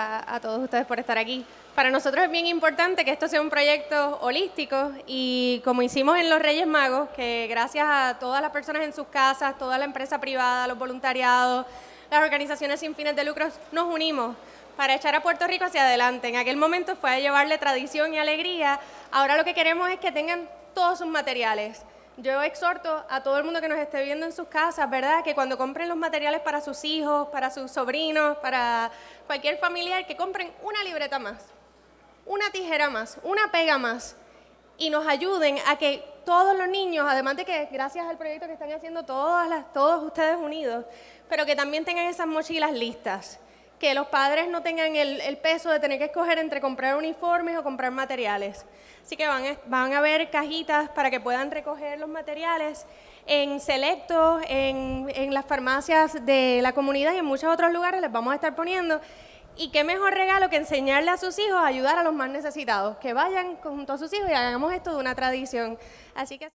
a, todos ustedes por estar aquí. Para nosotros es bien importante que esto sea un proyecto holístico y como hicimos en Los Reyes Magos, que gracias a todas las personas en sus casas, toda la empresa privada, los voluntariados, las organizaciones sin fines de lucro, nos unimos para echar a Puerto Rico hacia adelante. En aquel momento fue a llevarle tradición y alegría. Ahora lo que queremos es que tengan todos sus materiales yo exhorto a todo el mundo que nos esté viendo en sus casas, ¿verdad? Que cuando compren los materiales para sus hijos, para sus sobrinos, para cualquier familiar, que compren una libreta más, una tijera más, una pega más, y nos ayuden a que todos los niños, además de que gracias al proyecto que están haciendo todas las, todos ustedes unidos, pero que también tengan esas mochilas listas que los padres no tengan el, peso de tener que escoger entre comprar uniformes o comprar materiales. Así que van a, van a ver cajitas para que puedan recoger los materiales en selectos, en, en las farmacias de la comunidad y en muchos otros lugares les vamos a estar poniendo. Y qué mejor regalo que enseñarle a sus hijos a ayudar a los más necesitados, que vayan junto a sus hijos y hagamos esto de una tradición. Así que